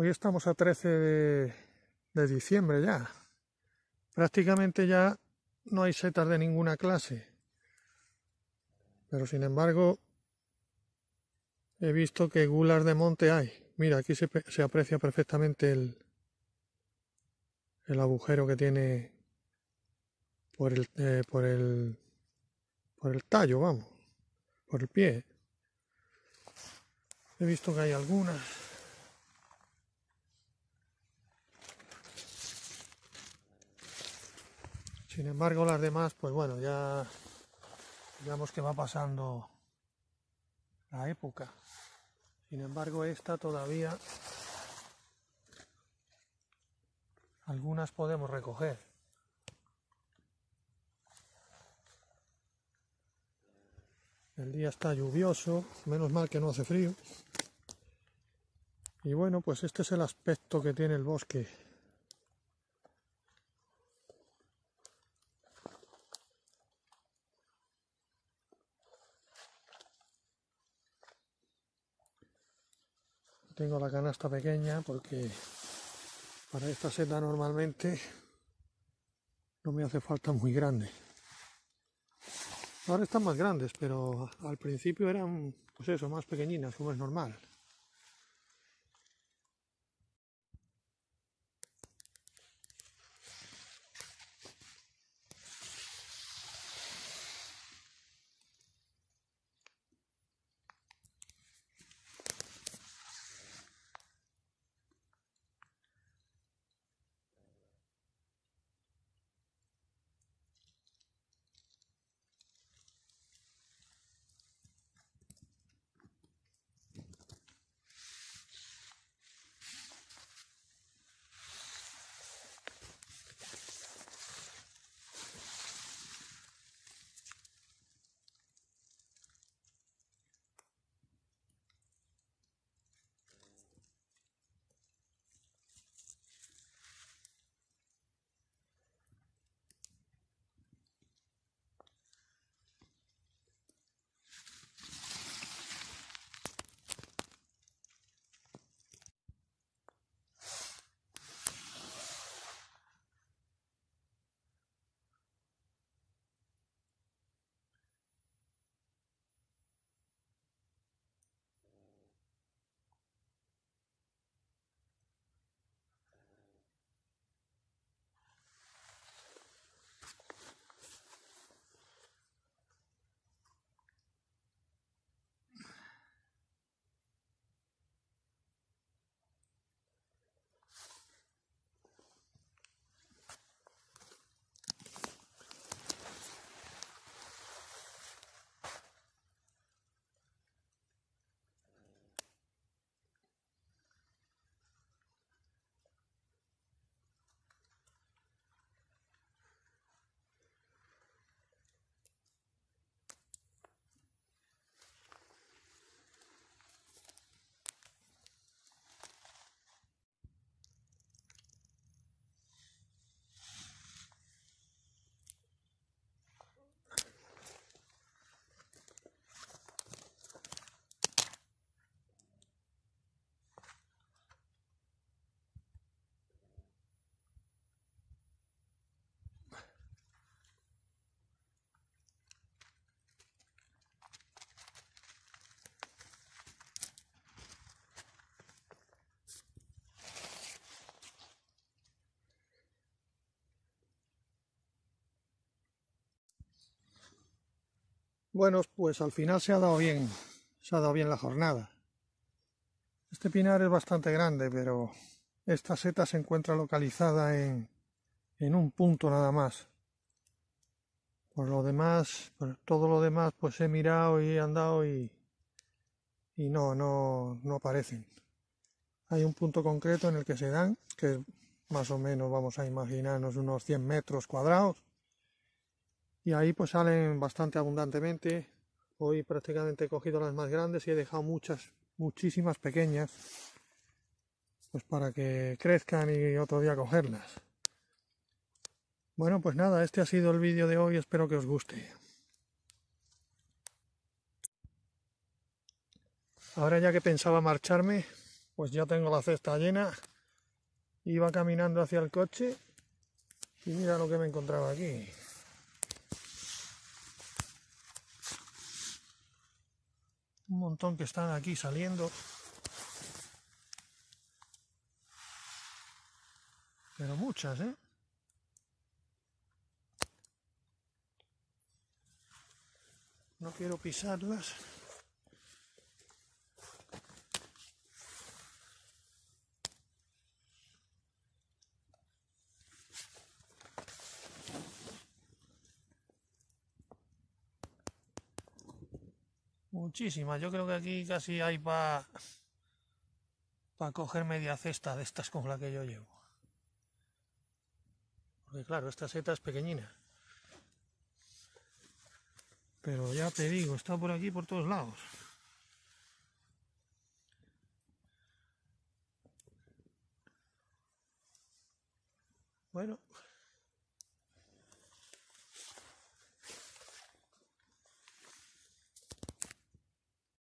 Hoy estamos a 13 de, diciembre ya. Prácticamente ya no hay setas de ninguna clase. Pero sin embargo, he visto que gulas de monte hay. Mira, aquí se, aprecia perfectamente el, el agujero que tiene por eh, por el por el tallo, vamos, por el pie. He visto que hay algunas Sin embargo, las demás, pues bueno, ya digamos que va pasando la época. Sin embargo, esta todavía algunas podemos recoger. El día está lluvioso, menos mal que no hace frío. Y bueno, pues este es el aspecto que tiene el bosque tengo la canasta pequeña porque para esta seta normalmente no me hace falta muy grande. Ahora están más grandes, pero al principio eran, pues eso, más pequeñinas, como es normal. Bueno, pues al final se ha dado bien, se ha dado bien la jornada. Este pinar es bastante grande, pero esta seta se encuentra localizada en, en un punto nada más. Por lo demás, por todo lo demás, pues he mirado y he andado y, y no, no, no aparecen. Hay un punto concreto en el que se dan, que más o menos vamos a imaginarnos unos 100 metros cuadrados, y ahí pues salen bastante abundantemente. Hoy prácticamente he cogido las más grandes y he dejado muchas, muchísimas pequeñas, pues para que crezcan y otro día cogerlas. Bueno, pues nada, este ha sido el vídeo de hoy, espero que os guste. Ahora ya que pensaba marcharme, pues ya tengo la cesta llena. Iba caminando hacia el coche y mira lo que me encontraba aquí. montón que están aquí saliendo. Pero muchas, ¿eh? No quiero pisarlas. Muchísimas. Yo creo que aquí casi hay para pa coger media cesta de estas con la que yo llevo. Porque claro, esta seta es pequeñina. Pero ya te digo, está por aquí por todos lados. Bueno.